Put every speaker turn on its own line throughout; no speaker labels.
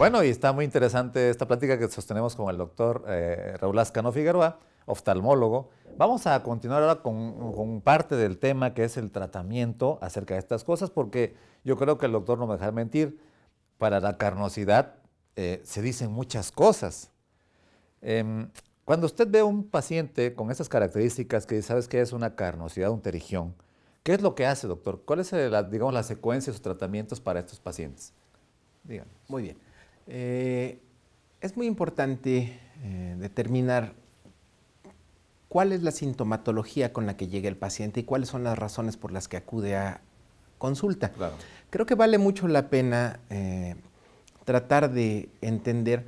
Bueno, y está muy interesante esta plática que sostenemos con el doctor eh, Raúl Ascano Figueroa, oftalmólogo. Vamos a continuar ahora con, parte del tema que es el tratamiento acerca de estas cosas, porque yo creo que el doctor no me deja mentir, para la carnosidad eh, se dicen muchas cosas. Em, cuando usted ve a un paciente con estas características que sabes que es una carnosidad, un terigión, ¿qué es lo que hace, doctor? ¿Cuál es, la, digamos, la secuencia de sus tratamientos para estos pacientes?
Muy bien. Eh, es muy importante eh, determinar cuál es la sintomatología con la que llega el paciente y cuáles son las razones por las que acude a consulta. Creo que vale mucho la pena eh, tratar de entender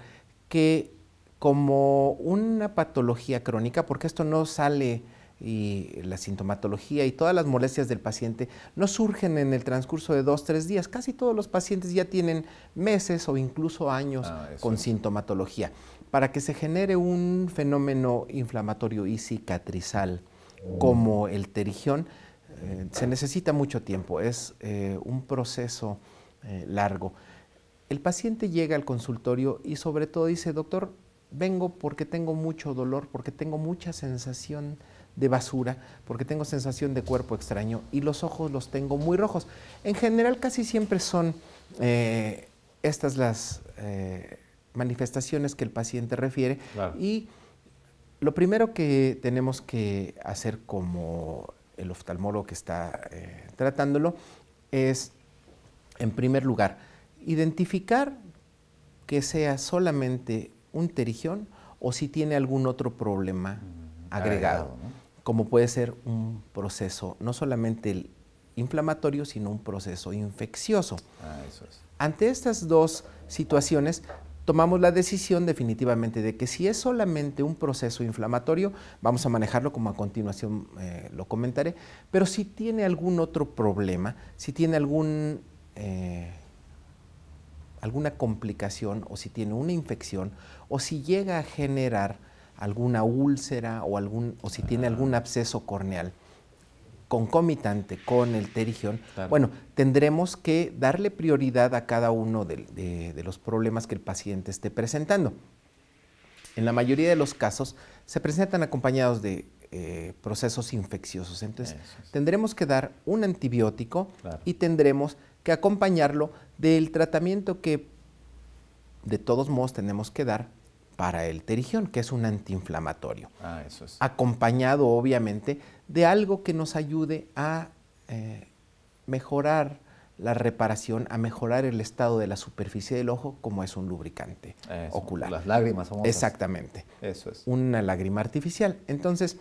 que como una patología crónica, porque esto no sale y la sintomatología y todas las molestias del paciente no surgen en el transcurso de dos, tres días. Casi todos los pacientes ya tienen meses o incluso años ah, con sintomatología. Para que se genere un fenómeno inflamatorio y cicatrizal como el terigión, eh, se necesita mucho tiempo, es eh, un proceso eh, largo. El paciente llega al consultorio y sobre todo dice, doctor, vengo porque tengo mucho dolor, porque tengo mucha sensación de basura porque tengo sensación de cuerpo extraño y los ojos los tengo muy rojos. En general casi siempre son eh, estas las eh, manifestaciones que el paciente refiere y lo primero que tenemos que hacer como el oftalmólogo que está eh, tratándolo es, en primer lugar, identificar que sea solamente un terigión o si tiene algún otro problema agregado como puede ser un proceso, no solamente inflamatorio, sino un proceso infeccioso. Ah, Ante estas dos situaciones, tomamos la decisión definitivamente de que si es solamente un proceso inflamatorio, vamos a manejarlo como a continuación eh, lo comentaré, pero si tiene algún otro problema, si tiene algún... Eh, alguna complicación o si tiene una infección o si llega a generar alguna úlcera o, algún, o si tiene ah. algún absceso corneal concomitante con el terigión, bueno, tendremos que darle prioridad a cada uno de, los problemas que el paciente esté presentando. En la mayoría de los casos se presentan acompañados de eh, procesos infecciosos. Entonces, tendremos que dar un antibiótico y tendremos que acompañarlo del tratamiento que de todos modos tenemos que dar para el terigión, que es un antiinflamatorio. Ah, eso es. Acompañado, obviamente, de algo que nos ayude a eh, mejorar la reparación, a mejorar el estado de la superficie del ojo, como es un lubricante ocular. Las lágrimas Exactamente. Eso es. Una lágrima artificial. Entonces,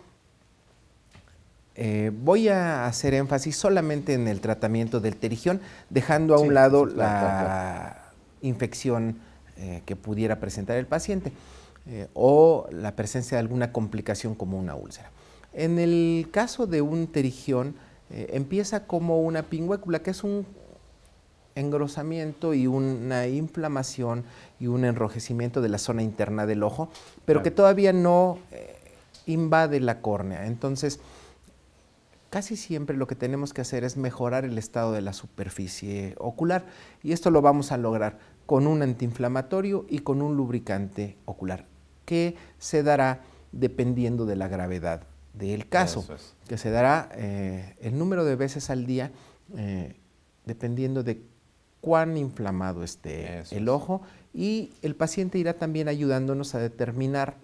eh, voy a hacer énfasis solamente en el tratamiento del terigión, dejando a un lado la infección eh, que pudiera presentar el paciente eh, o la presencia de alguna complicación como una úlcera. En el caso de un terigión, eh, empieza como una pingüécula, que es un engrosamiento y una inflamación y un enrojecimiento de la zona interna del ojo, pero que todavía no invade la córnea. Entonces, casi siempre lo que tenemos que hacer es mejorar el estado de la superficie ocular y esto lo vamos a lograr con un antiinflamatorio y con un lubricante ocular, que se dará dependiendo de la gravedad del caso, que se dará eh, el número de veces al día eh, dependiendo de cuán inflamado esté el ojo y el paciente irá también ayudándonos a determinar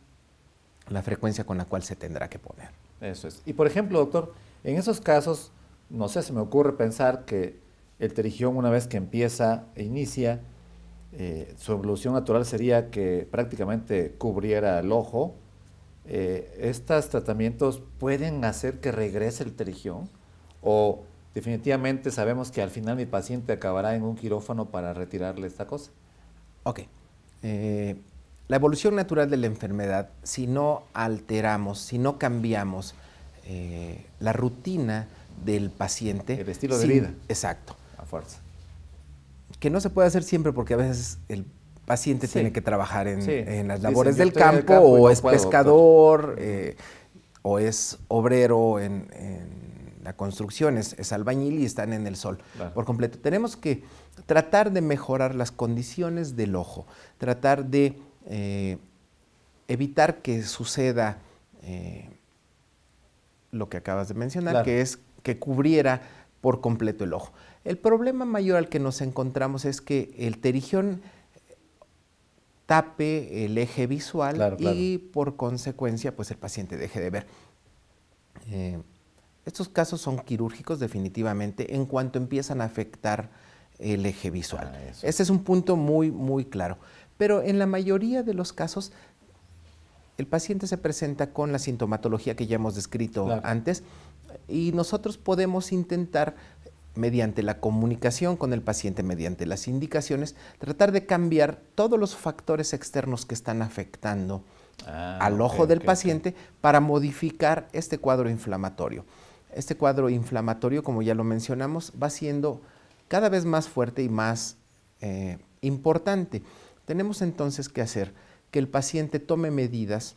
la frecuencia con la cual se tendrá que poner.
Eso es. Y por ejemplo, doctor, en esos casos, no sé, se me ocurre pensar que el terigión una vez que empieza e inicia, eh, su evolución natural sería que prácticamente cubriera el ojo. Eh, ¿Estos tratamientos pueden hacer que regrese el terigión? ¿O definitivamente sabemos que al final mi paciente acabará en un quirófano para retirarle esta cosa? Ok. Eh, la evolución natural de la enfermedad, si no
alteramos, si no cambiamos la rutina del paciente. El estilo de vida. Exacto. A fuerza que no se puede hacer siempre porque a veces el paciente tiene que trabajar en, las labores del, campo, o es pescador eh, o es obrero en, la construcción, es, albañil y están en el sol por completo. Tenemos que tratar de mejorar las condiciones del ojo, tratar de eh, evitar que suceda eh, lo que acabas de mencionar, que es que cubriera por completo el ojo. El problema mayor al que nos encontramos es que el terigión tape el eje visual y por consecuencia pues el paciente deje de ver. Eh, estos casos son quirúrgicos definitivamente en cuanto empiezan a afectar el eje visual. Ah, Ese es un punto muy, muy claro. Pero en la mayoría de los casos el paciente se presenta con la sintomatología que ya hemos descrito antes y nosotros podemos intentar mediante la comunicación con el paciente, mediante las indicaciones, tratar de cambiar todos los factores externos que están afectando ah, al ojo del paciente para modificar este cuadro inflamatorio. Este cuadro inflamatorio, como ya lo mencionamos, va siendo cada vez más fuerte y más eh, importante. Tenemos entonces que hacer que el paciente tome medidas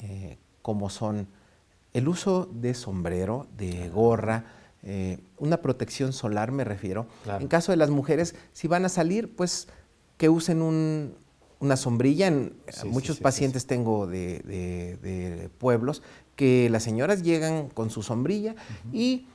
eh, como son el uso de sombrero, de gorra, eh, una protección solar me refiero. En caso de las mujeres, si van a salir, pues que usen una sombrilla. muchos pacientes tengo de, pueblos que las señoras llegan con su sombrilla y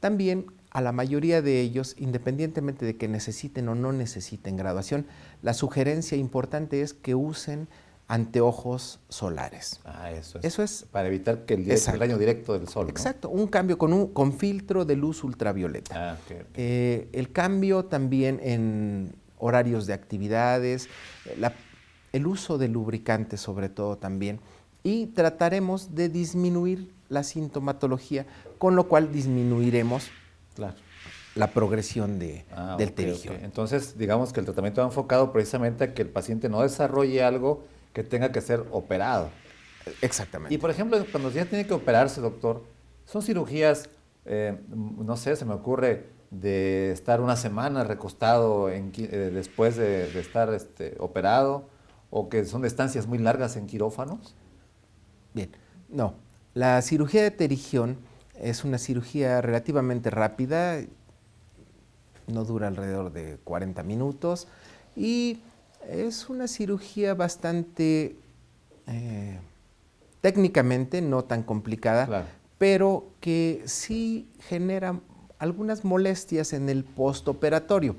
también a la mayoría de ellos, independientemente de que necesiten o no necesiten graduación, la sugerencia importante es que usen anteojos solares. Ah, eso es.
para evitar que el, directo, daño directo del sol. Exacto,
un cambio con, un, con filtro de luz ultravioleta. Ah, eh, el cambio también en horarios de actividades, el uso de lubricantes sobre todo también. Y trataremos de disminuir la sintomatología, con lo cual disminuiremos
la progresión ah, del okay, Entonces, digamos que el tratamiento va enfocado precisamente a que el paciente no desarrolle algo que tenga que ser operado. Exactamente. Y por ejemplo, cuando ya tiene que operarse, doctor, son cirugías, eh, no sé, se me ocurre de estar una semana recostado en, eh, después de, estar este, operado, o que son estancias muy largas en quirófanos.
Bien, no. La cirugía de terigión es una cirugía relativamente rápida, no dura alrededor de 40 minutos y es una cirugía bastante, eh, técnicamente no tan complicada, pero que sí genera algunas molestias en el postoperatorio.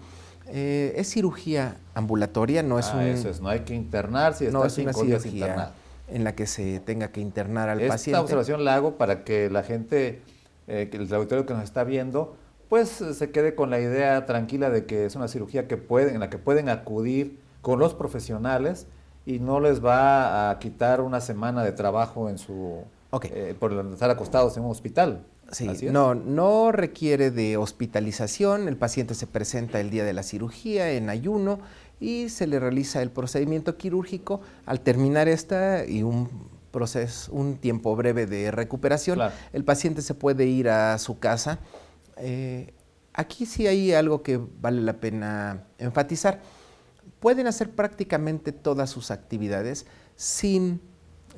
Eh, es cirugía ambulatoria, no es ah, Eso no hay que internar si no es una cirugía en la que se tenga
que internar al paciente. Esta observación la hago para que la gente, eh, el auditorio que nos está viendo, pues se quede con la idea tranquila de que es una cirugía que en la que pueden acudir con los profesionales y no les va a quitar una semana de trabajo en su eh, por estar acostados en un hospital. Sí, no, no requiere
de hospitalización, el paciente se presenta el día de la cirugía en ayuno y se le realiza el procedimiento quirúrgico al terminar esta y un proceso, un tiempo breve de recuperación, el paciente se puede ir a su casa. Eh, aquí sí hay algo que vale la pena enfatizar pueden hacer prácticamente todas sus actividades sin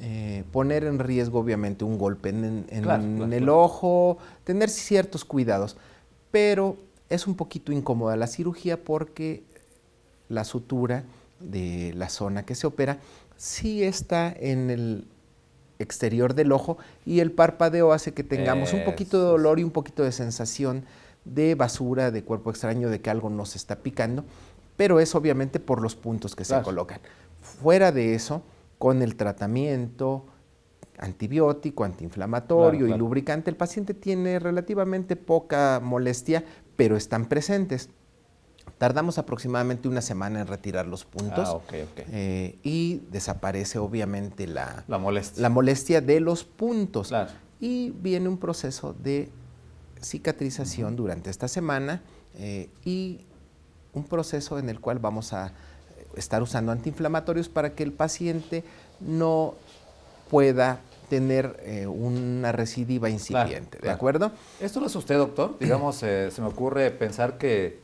eh, poner en riesgo, obviamente, un golpe en, el ojo, tener ciertos cuidados. Pero es un poquito incómoda la cirugía porque la sutura de la zona que se opera sí está en el exterior del ojo y el parpadeo hace que tengamos un poquito de dolor y un poquito de sensación de basura, de cuerpo extraño, de que algo nos está picando pero es obviamente por los puntos que se colocan. Fuera de eso, con el tratamiento antibiótico, antiinflamatorio y lubricante, el paciente tiene relativamente poca molestia, pero están presentes. Tardamos aproximadamente una semana en retirar los puntos ah, eh, y desaparece obviamente la, molestia. de los puntos. Y viene un proceso de cicatrización durante esta semana eh, y un proceso en el cual vamos a eh, estar usando antiinflamatorios para que el paciente no pueda tener eh, una recidiva incipiente, ¿de
acuerdo? ¿Esto lo hace usted, doctor? Digamos, eh, se me ocurre pensar que,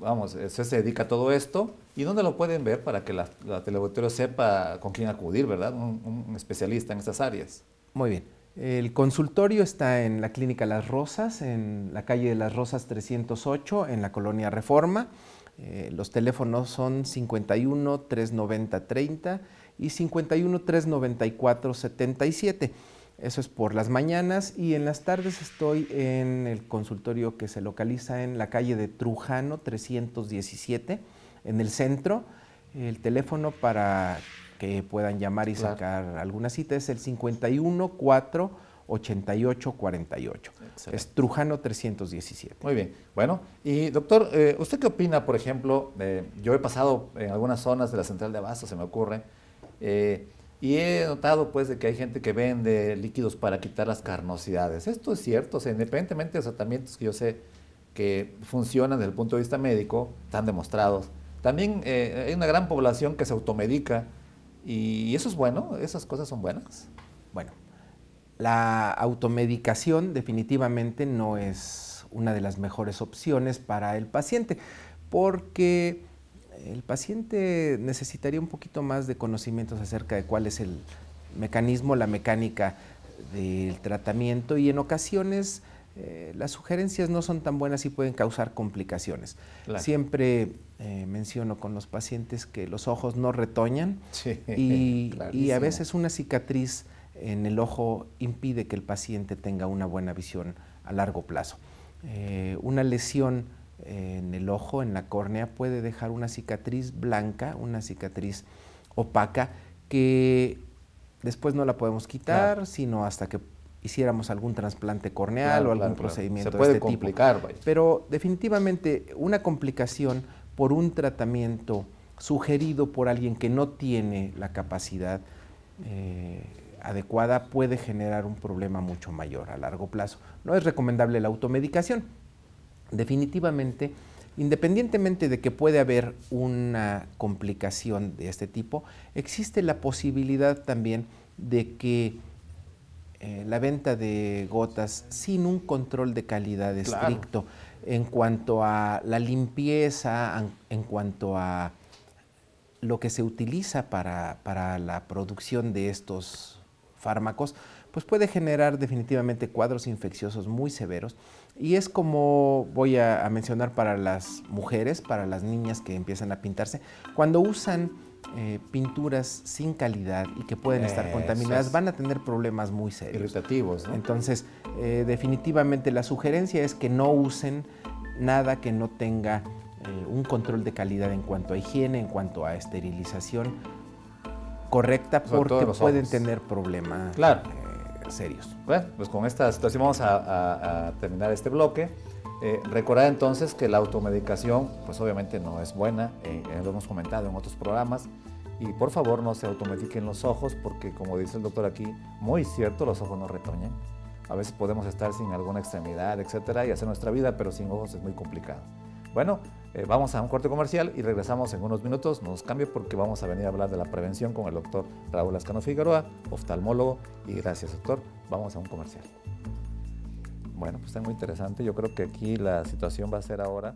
vamos, usted se dedica a todo esto. ¿Y dónde lo pueden ver para que la, la sepa con quién acudir, verdad? Un, un especialista en estas áreas.
Muy bien. El consultorio está en la Clínica Las Rosas, en la calle de Las Rosas 308, en la colonia Reforma. Eh, los teléfonos son 51 390 30 y 51 394 77. Eso es por las mañanas y en las tardes estoy en el consultorio que se localiza en la calle de Trujano 317, en el centro. El teléfono para que puedan llamar y sacar alguna cita es el 514-8848, Es Trujano
317. Muy bien. Bueno, y doctor, eh, ¿usted qué opina, por ejemplo? yo he pasado en algunas zonas de la central de abasto, se me ocurre, eh, y he notado pues de que hay gente que vende líquidos para quitar las carnosidades. Esto es cierto, o sea, independientemente de los tratamientos que yo sé que funcionan desde el punto de vista médico, están demostrados. También eh, hay una gran población que se automedica y eso es bueno, esas cosas son buenas.
Bueno, la automedicación definitivamente no es una de las mejores opciones para el paciente, porque el paciente necesitaría un poquito más de conocimientos acerca de cuál es el mecanismo, la mecánica del tratamiento y en ocasiones eh, las sugerencias no son tan buenas y pueden causar complicaciones. Siempre eh, menciono con los pacientes que los ojos no retoñan y, a veces una cicatriz en el ojo impide que el paciente tenga una buena visión a largo plazo. Eh, una lesión en el ojo, en la córnea, puede dejar una cicatriz blanca, una cicatriz opaca, que después no la podemos quitar, sino hasta que hiciéramos algún trasplante corneal o algún procedimiento puede de este complicar, tipo. Pero definitivamente una complicación por un tratamiento sugerido por alguien que no tiene la capacidad eh, adecuada puede generar un problema mucho mayor a largo plazo. No es recomendable la automedicación. Definitivamente, independientemente de que puede haber una complicación de este tipo, existe la posibilidad también de que eh, la venta de gotas sin un control de calidad estricto en cuanto a la limpieza, en cuanto a lo que se utiliza para, la producción de estos fármacos, pues puede generar definitivamente cuadros infecciosos muy severos. Y es como voy a mencionar para las mujeres, para las niñas que empiezan a pintarse, cuando usan eh, pinturas sin calidad y que pueden estar contaminadas, van a tener problemas muy serios. Irritativos, Entonces, eh, definitivamente la sugerencia es que no usen nada que no tenga eh, un control de calidad en cuanto a higiene, en cuanto a esterilización
correcta, porque pueden tener
problemas
serios. Bueno, pues con esta situación vamos a terminar este bloque. Eh, recordar entonces que la automedicación, pues obviamente no es buena, eh, eh, lo hemos comentado en otros programas, y por favor no se automediquen los ojos, porque como dice el doctor aquí, muy cierto, los ojos no retoñen A veces podemos estar sin alguna extremidad, etcétera, y hacer nuestra vida, pero sin ojos es muy complicado. Bueno, vamos a un corte comercial y regresamos en unos minutos. nos cambio porque vamos a venir a hablar de la prevención con el doctor Raúl Ascano Figueroa, oftalmólogo. Y gracias, doctor. Vamos a un comercial. Bueno, pues está muy interesante. Yo creo que aquí la situación va a ser ahora